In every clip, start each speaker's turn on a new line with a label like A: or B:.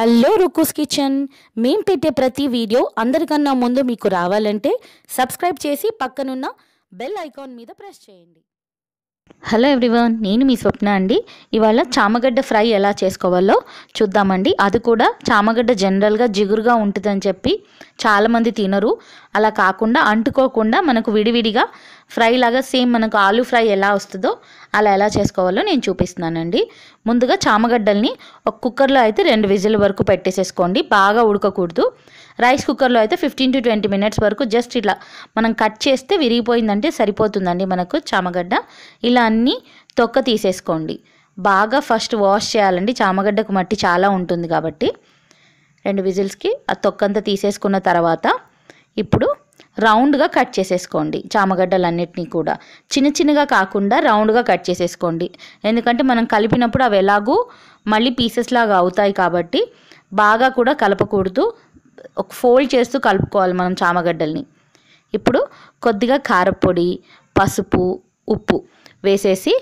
A: hello రుకూస్ kitchen మేము పెట్టే ప్రతి వీడియో అందరికన్నా ముందు మీకు రావాలంటే సబ్స్క్రైబ్ చేసి పక్కనున్న బెల్ ఐకాన్ మీద ప్రెస్ చేయండి హలో ఎవ్రీవన్ నేను మీ స్వప్న అండి ఇవాళ చామగడ్డ ఫ్రై ఎలా చేసుకోవాలో చూద్దామండి అది కూడా చామగడ్డ జనరల్గా జిగురుగా ఉంటుందని చెప్పి చాలామంది తినరు అలా కాకుండా అంటుకోకుండా మనకు విడివిడిగా ఫ్రై లాగా సేమ్ మనకు ఆలు ఫ్రై ఎలా వస్తుందో అలా ఎలా చేసుకోవాలో నేను చూపిస్తున్నానండి ముందుగా చామగడ్డల్ని ఒక కుక్కర్లో అయితే రెండు విజిల్ వరకు పెట్టేసేసుకోండి బాగా ఉడకకూడదు రైస్ కుక్కర్లో అయితే ఫిఫ్టీన్ టు ట్వంటీ మినిట్స్ వరకు జస్ట్ ఇట్లా మనం కట్ చేస్తే విరిగిపోయిందంటే సరిపోతుందండి మనకు చామగడ్డ ఇలా అన్నీ తొక్క తీసేసుకోండి బాగా ఫస్ట్ వాష్ చేయాలండి చామగడ్డకు మట్టి చాలా ఉంటుంది కాబట్టి రెండు విజిల్స్కి ఆ తొక్కంతా తీసేసుకున్న తర్వాత ఇప్పుడు రౌండ్గా కట్ చేసేసుకోండి చామగడ్డలన్నిటినీ కూడా చిన్న చిన్నగా కాకుండా రౌండ్గా కట్ చేసేసుకోండి ఎందుకంటే మనం కలిపినప్పుడు అవి ఎలాగూ మళ్ళీ పీసెస్ లాగా అవుతాయి కాబట్టి బాగా కూడా కలపకూడదు ఒక ఫోల్డ్ చేస్తూ కలుపుకోవాలి మనం చామగడ్డల్ని ఇప్పుడు కొద్దిగా కారపొడి పసుపు ఉప్పు వేసేసి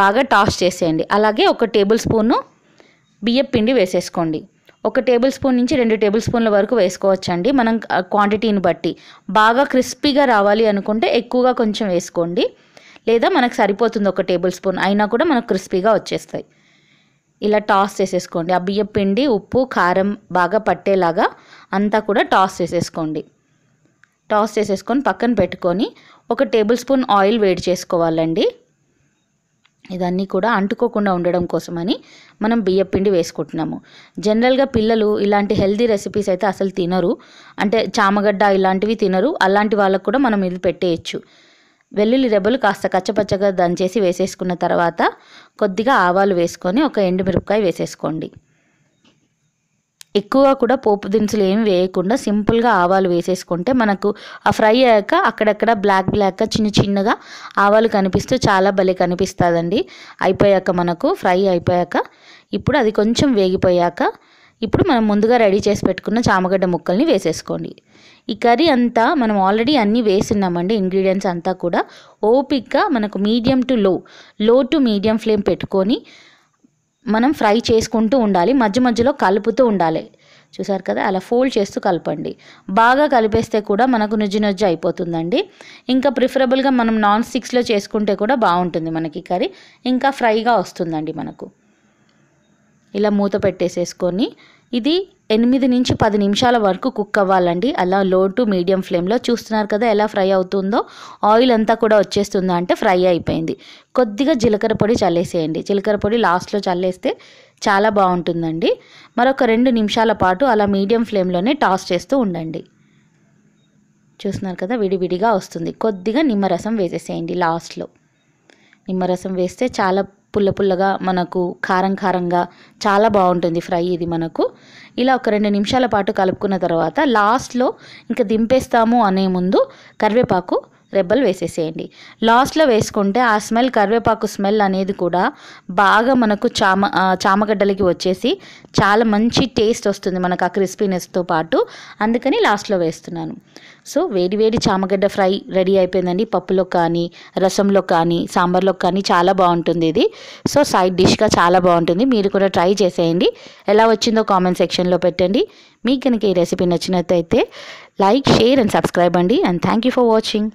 A: బాగా టాస్ చేసేయండి అలాగే ఒక టేబుల్ స్పూను బియ్యపిండి వేసేసుకోండి ఒక టేబుల్ స్పూన్ నుంచి రెండు టేబుల్ స్పూన్ల వరకు వేసుకోవచ్చండి మనం క్వాంటిటీని బట్టి బాగా క్రిస్పీగా రావాలి అనుకుంటే ఎక్కువగా కొంచెం వేసుకోండి లేదా మనకు సరిపోతుంది ఒక టేబుల్ స్పూన్ అయినా కూడా మనకు క్రిస్పీగా వచ్చేస్తాయి ఇలా టాస్ చేసేసుకోండి ఆ బియ్యం పిండి ఉప్పు కారం బాగా పట్టేలాగా అంతా కూడా టాస్ చేసేసుకోండి టాస్ చేసేసుకొని పక్కన పెట్టుకొని ఒక టేబుల్ స్పూన్ ఆయిల్ వేడి చేసుకోవాలండి ఇదన్నీ కూడా అంటుకోకుండా ఉండడం కోసమని మనం బియ్యం పిండి వేసుకుంటున్నాము జనరల్గా పిల్లలు ఇలాంటి హెల్దీ రెసిపీస్ అయితే అసలు తినరు అంటే చామగడ్డ ఇలాంటివి తినరు అలాంటి వాళ్ళకు కూడా మనం ఇది పెట్టేయచ్చు వెల్లుల్లి రెబ్బలు కాస్త కచ్చపచ్చగా దంచేసి వేసేసుకున్న తర్వాత కొద్దిగా ఆవాలు వేసుకొని ఒక ఎండుమిరపకాయ వేసేసుకోండి ఎక్కువ కూడా పోపు దినుసులు ఏమి వేయకుండా సింపుల్గా ఆవాలు వేసేసుకుంటే మనకు ఆ ఫ్రై అయ్యాక అక్కడక్కడ బ్లాక్ బ్లాక్గా చిన్న చిన్నగా ఆవాలు కనిపిస్తూ చాలా భలే కనిపిస్తుందండి అయిపోయాక మనకు ఫ్రై అయిపోయాక ఇప్పుడు అది కొంచెం వేగిపోయాక ఇప్పుడు మనం ముందుగా రెడీ చేసి పెట్టుకున్న చామగడ్డ ముక్కల్ని వేసేసుకోండి ఈ కర్రీ అంతా మనం ఆల్రెడీ అన్నీ వేస్తున్నామండి ఇంగ్రీడియంట్స్ అంతా కూడా ఓపిక్గా మనకు మీడియం టు లో లో టు మీడియం ఫ్లేమ్ పెట్టుకొని మనం ఫ్రై చేసుకుంటూ ఉండాలి మధ్య మధ్యలో కలుపుతూ ఉండాలి చూసారు కదా అలా ఫోల్డ్ చేస్తూ కలపండి బాగా కలిపేస్తే కూడా మనకు నుజ్జి నుజ్జి అయిపోతుందండి ఇంకా ప్రిఫరబుల్గా మనం నాన్ స్టిక్స్లో చేసుకుంటే కూడా బాగుంటుంది మనకి కర్రీ ఇంకా ఫ్రైగా వస్తుందండి మనకు ఇలా మూత పెట్టేసేసుకొని ఇది ఎనిమిది నుంచి పది నిమిషాల వరకు కుక్ అవ్వాలండి అలా లో టు మీడియం ఫ్లేమ్లో చూస్తున్నారు కదా ఎలా ఫ్రై అవుతుందో ఆయిల్ అంతా కూడా వచ్చేస్తుందా అంటే ఫ్రై అయిపోయింది కొద్దిగా జీలకర్ర పొడి చల్లేసేయండి జీలకర్ర పొడి లాస్ట్లో చల్లేస్తే చాలా బాగుంటుందండి మరొక రెండు నిమిషాల పాటు అలా మీడియం ఫ్లేమ్లోనే టాస్ చేస్తూ ఉండండి చూస్తున్నారు కదా విడివిడిగా వస్తుంది కొద్దిగా నిమ్మరసం వేసేసేయండి లాస్ట్లో నిమ్మరసం వేస్తే చాలా పుల్ల పుల్లగా మనకు కారం కారంగా చాలా బాగుంటుంది ఫ్రై ఇది మనకు ఇలా ఒక రెండు నిమిషాల పాటు కలుపుకున్న తర్వాత లాస్ట్లో ఇంకా దింపేస్తాము అనే ముందు కరివేపాకు రెబ్బలు వేసేసేయండి లాస్ట్లో వేసుకుంటే ఆ స్మెల్ కరివేపాకు స్మెల్ అనేది కూడా బాగా మనకు చామ చామగడ్డలకి వచ్చేసి చాలా మంచి టేస్ట్ వస్తుంది మనకు ఆ క్రిస్పీనెస్తో పాటు అందుకని లాస్ట్లో వేస్తున్నాను సో వేడి వేడి చామగడ్డ ఫ్రై రెడీ అయిపోయిందండి పప్పులో కానీ రసంలో కానీ సాంబార్లో కానీ చాలా బాగుంటుంది ఇది సో సైడ్ డిష్గా చాలా బాగుంటుంది మీరు కూడా ట్రై చేసేయండి ఎలా వచ్చిందో కామెంట్ సెక్షన్లో పెట్టండి మీకు కనుక ఈ రెసిపీ నచ్చినట్టయితే లైక్ షేర్ అండ్ సబ్స్క్రైబ్ అండి and thank you for watching